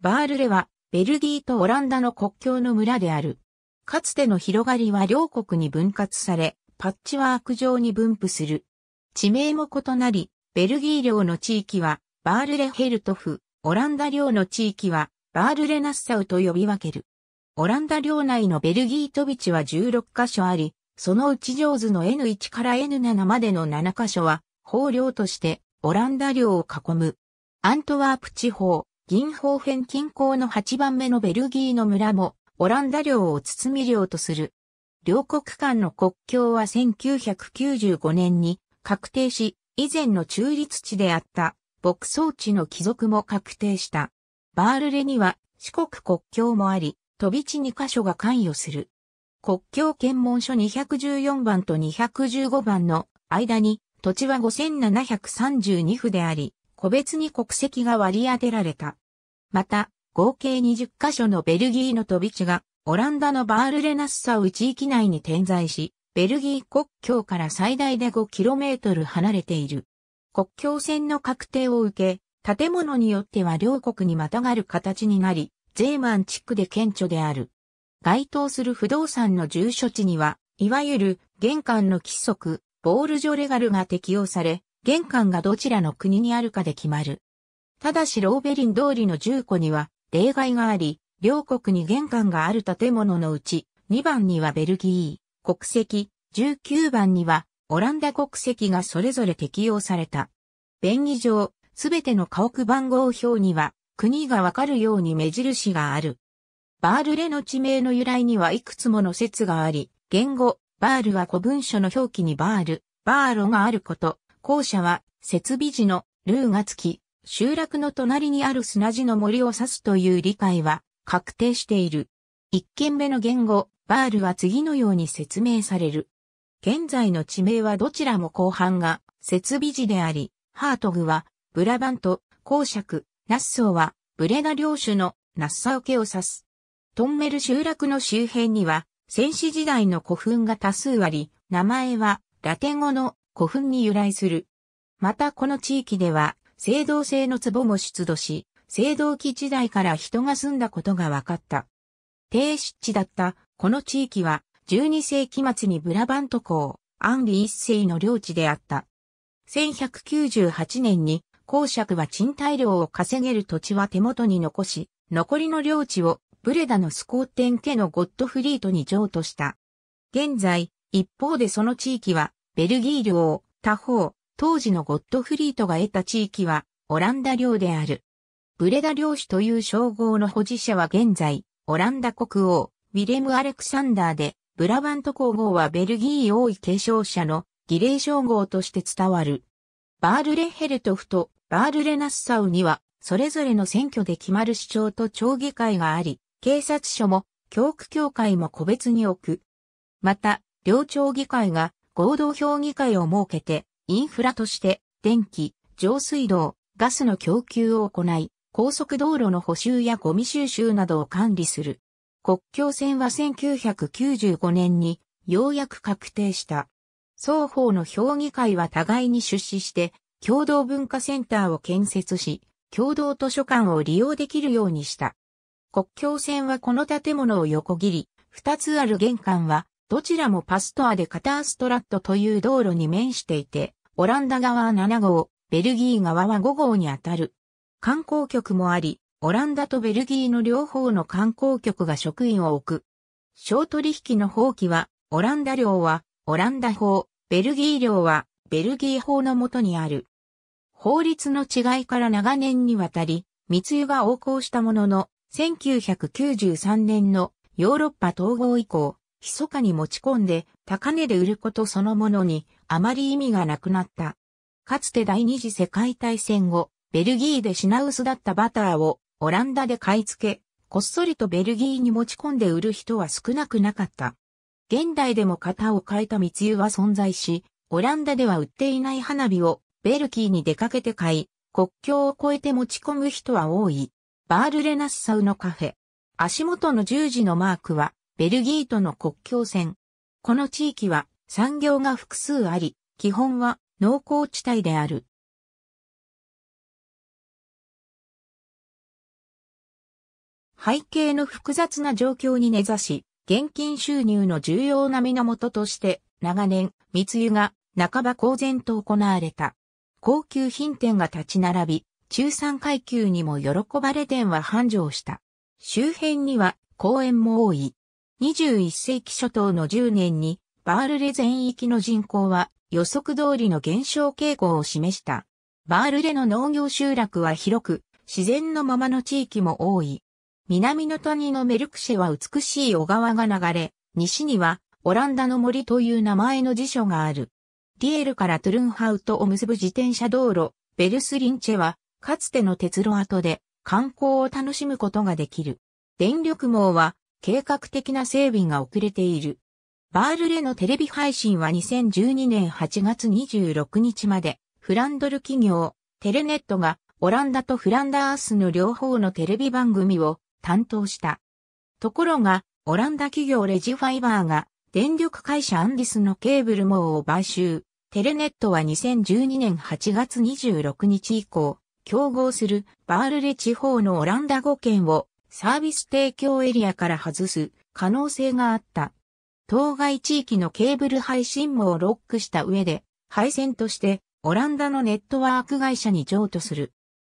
バールレは、ベルギーとオランダの国境の村である。かつての広がりは両国に分割され、パッチワーク上に分布する。地名も異なり、ベルギー領の地域は、バールレヘルトフ、オランダ領の地域は、バールレナッサウと呼び分ける。オランダ領内のベルギー飛び地は16カ所あり、そのうち上図の N1 から N7 までの7カ所は、法領として、オランダ領を囲む。アントワープ地方、銀宝辺近郊の8番目のベルギーの村も、オランダ領を包み領とする。両国間の国境は1995年に確定し、以前の中立地であった牧草地の帰属も確定した。バールレには四国国境もあり、飛び地2カ所が関与する。国境検問所214番と215番の間に土地は5732府であり、個別に国籍が割り当てられた。また、合計20カ所のベルギーの飛び地が、オランダのバールレナッサウ地域内に点在し、ベルギー国境から最大で 5km 離れている。国境線の確定を受け、建物によっては両国にまたがる形になり、ゼーマン地区で顕著である。該当する不動産の住所地には、いわゆる玄関の規則、ボールジョレガルが適用され、玄関がどちらの国にあるかで決まる。ただしローベリン通りの10個には例外があり、両国に玄関がある建物のうち、2番にはベルギー国籍、19番にはオランダ国籍がそれぞれ適用された。便宜上、すべての家屋番号表には国がわかるように目印がある。バールレの地名の由来にはいくつもの説があり、言語、バールは古文書の表記にバール、バーロがあること、校舎は設備時のルーが付き、集落の隣にある砂地の森を指すという理解は確定している。一件目の言語、バールは次のように説明される。現在の地名はどちらも後半が設備時であり、ハートグはブラバント、公爵、ナッソーはブレナ領主のナッサオ家を指す。トンメル集落の周辺には戦士時代の古墳が多数あり、名前はラテン語の古墳に由来する。またこの地域では青銅製の壺も出土し、青銅器時代から人が住んだことが分かった。低湿地だったこの地域は12世紀末にブラバント公、アンリ一世の領地であった。1198年に公爵は賃貸料を稼げる土地は手元に残し、残りの領地をブレダのスコーテン家のゴッドフリートに譲渡した。現在、一方でその地域はベルギー領、他方、当時のゴッドフリートが得た地域はオランダ領である。ブレダ領主という称号の保持者は現在、オランダ国王、ウィレム・アレクサンダーで、ブラバント皇后はベルギー王位継承者の儀礼称号として伝わる。バールレ・ヘルトフとバールレ・ナッサウには、それぞれの選挙で決まる市長と町議会があり、警察署も、教区協会も個別に置く。また、両町議会が合同評議会を設けて、インフラとして電気、上水道、ガスの供給を行い、高速道路の補修やゴミ収集などを管理する。国境線は1995年にようやく確定した。双方の評議会は互いに出資して共同文化センターを建設し、共同図書館を利用できるようにした。国境線はこの建物を横切り、二つある玄関はどちらもパストアでカターストラットという道路に面していて、オランダ側は7号、ベルギー側は5号にあたる。観光局もあり、オランダとベルギーの両方の観光局が職員を置く。小取引の法規は、オランダ領は、オランダ法、ベルギー領は、ベルギー法のもとにある。法律の違いから長年にわたり、密輸が横行したものの、1993年のヨーロッパ統合以降、密かに持ち込んで、高値で売ることそのものに、あまり意味がなくなった。かつて第二次世界大戦後、ベルギーで品薄だったバターを、オランダで買い付け、こっそりとベルギーに持ち込んで売る人は少なくなかった。現代でも型を変えた密輸は存在し、オランダでは売っていない花火をベルギーに出かけて買い、国境を越えて持ち込む人は多い。バールレナッサウのカフェ。足元の十字のマークはベルギーとの国境線。この地域は産業が複数あり、基本は農耕地帯である。背景の複雑な状況に根ざし、現金収入の重要な源として、長年、密輸が半ば公然と行われた。高級品店が立ち並び、中産階級にも喜ばれ店は繁盛した。周辺には公園も多い。21世紀初頭の10年に、バールレ全域の人口は予測通りの減少傾向を示した。バールレの農業集落は広く、自然のままの地域も多い。南の谷のメルクシェは美しい小川が流れ、西にはオランダの森という名前の辞書がある。ディエルからトゥルンハウトを結ぶ自転車道路、ベルスリンチェは、かつての鉄路跡で観光を楽しむことができる。電力網は計画的な整備が遅れている。バールレのテレビ配信は2012年8月26日まで、フランドル企業、テレネットがオランダとフランダースの両方のテレビ番組を担当した。ところが、オランダ企業レジファイバーが電力会社アンディスのケーブル網を買収。テレネットは2012年8月26日以降、競合するバールレ地方のオランダ語圏をサービス提供エリアから外す可能性があった。当該地域のケーブル配信網をロックした上で、配線としてオランダのネットワーク会社に譲渡する。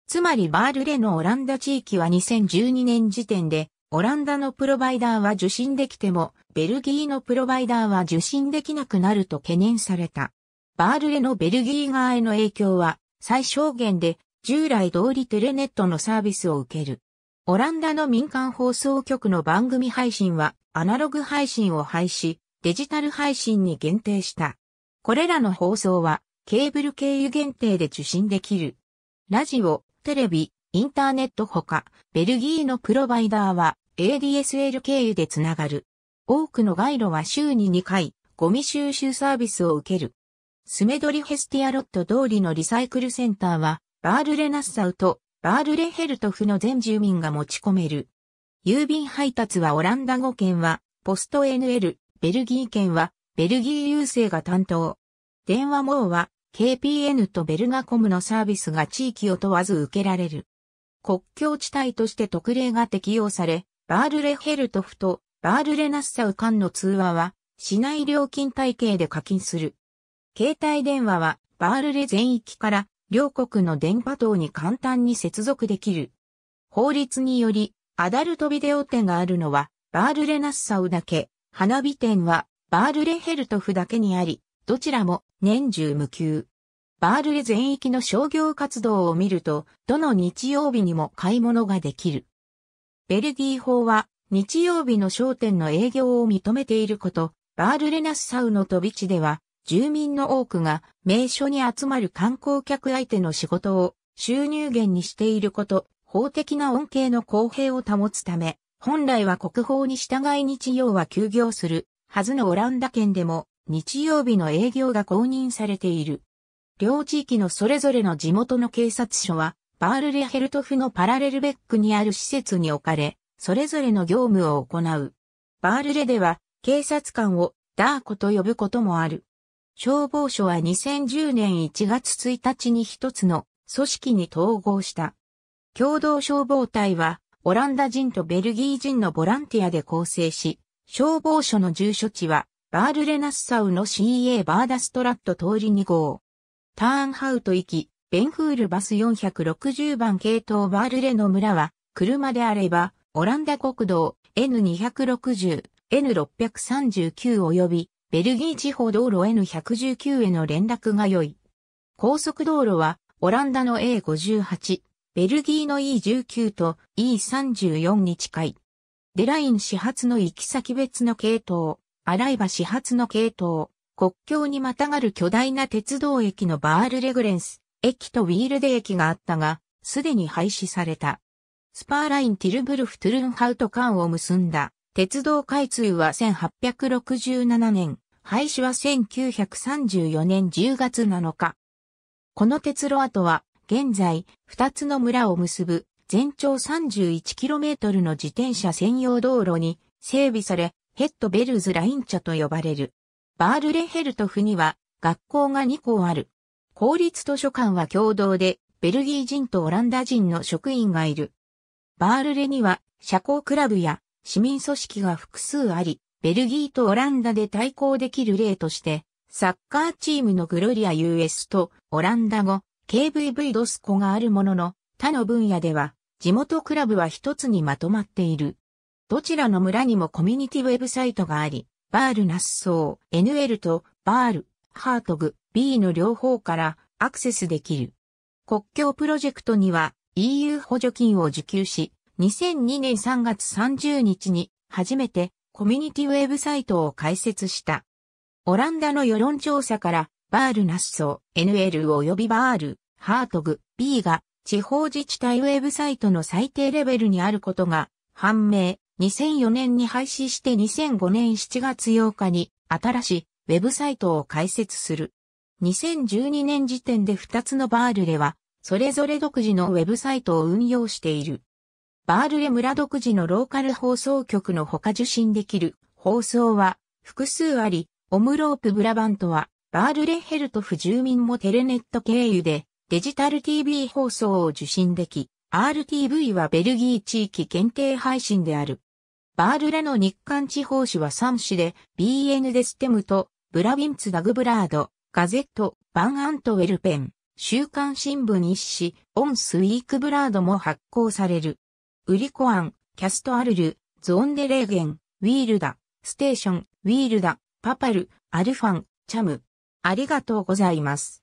つまりバールレのオランダ地域は2012年時点で、オランダのプロバイダーは受信できても、ベルギーのプロバイダーは受信できなくなると懸念された。バールレのベルギー側への影響は最小限で従来通りテレネットのサービスを受ける。オランダの民間放送局の番組配信はアナログ配信を廃止、デジタル配信に限定した。これらの放送はケーブル経由限定で受信できる。ラジオ、テレビ、インターネットほか、ベルギーのプロバイダーは ADSL 経由でつながる。多くの街路は週に2回、ゴミ収集サービスを受ける。スメドリヘスティアロット通りのリサイクルセンターは、バールレナッサウとバールレヘルトフの全住民が持ち込める。郵便配達はオランダ語圏は、ポスト NL、ベルギー圏は、ベルギー郵政が担当。電話網は、KPN とベルガコムのサービスが地域を問わず受けられる。国境地帯として特例が適用され、バールレヘルトフとバールレナッサウ間の通話は、市内料金体系で課金する。携帯電話は、バールレ全域から両国の電波塔に簡単に接続できる。法律により、アダルトビデオ店があるのは、バールレナッサウだけ、花火店は、バールレヘルトフだけにあり、どちらも年中無休。バールレ全域の商業活動を見ると、どの日曜日にも買い物ができる。ベルギー法は、日曜日の商店の営業を認めていること、バールレナッサウの飛び地では、住民の多くが名所に集まる観光客相手の仕事を収入源にしていること、法的な恩恵の公平を保つため、本来は国法に従い日曜は休業するはずのオランダ県でも日曜日の営業が公認されている。両地域のそれぞれの地元の警察署は、バールレヘルトフのパラレルベックにある施設に置かれ、それぞれの業務を行う。バールレでは、警察官をダーコと呼ぶこともある。消防署は2010年1月1日に一つの組織に統合した。共同消防隊は、オランダ人とベルギー人のボランティアで構成し、消防署の住所地は、バールレナッサウの CA バーダストラット通り2号。ターンハウト行き、ベンフールバス460番系統バールレの村は、車であれば、オランダ国道 N260、N639 及びベルギー地方道路 N119 への連絡が良い。高速道路は、オランダの A58、ベルギーの E19 と E34 に近い。デライン始発の行き先別の系統、アライバ始発の系統、国境にまたがる巨大な鉄道駅のバールレグレンス、駅とウィールデ駅があったが、すでに廃止された。スパーラインティルブルフ・トゥルンハウト間を結んだ鉄道開通は1867年、廃止は1934年10月7日。この鉄路跡は、現在、2つの村を結ぶ、全長 31km の自転車専用道路に整備され、ヘッドベルズライン茶と呼ばれる。バールレヘルトフには、学校が2校ある。公立図書館は共同で、ベルギー人とオランダ人の職員がいる。バールレには、社交クラブや市民組織が複数あり、ベルギーとオランダで対抗できる例として、サッカーチームのグロリア US とオランダ語 KVV ドスコがあるものの、他の分野では地元クラブは一つにまとまっている。どちらの村にもコミュニティウェブサイトがあり、バールナッソー、NL とバール、ハートグ、B の両方からアクセスできる。国境プロジェクトには EU 補助金を受給し、2002年3月30日に初めてコミュニティウェブサイトを開設した。オランダの世論調査から、バール・ナッソー、NL 及びバール、ハートグ、B が、地方自治体ウェブサイトの最低レベルにあることが判明。2004年に廃止して2005年7月8日に新しいウェブサイトを開設する。2012年時点で2つのバールでは、それぞれ独自のウェブサイトを運用している。バールレ村独自のローカル放送局のほか受信できる放送は複数あり、オムロープブラバントはバールレヘルトフ住民もテレネット経由でデジタル TV 放送を受信でき、RTV はベルギー地域限定配信である。バールレの日韓地方紙は3紙で BN デステムとブラビンツダグブラード、ガゼット、バンアントウェルペン、週刊新聞一紙、オンスウィークブラードも発行される。ウリコアン、キャストアルル、ゾーンデレーゲン、ウィールダ、ステーション、ウィールダ、パパル、アルファン、チャム。ありがとうございます。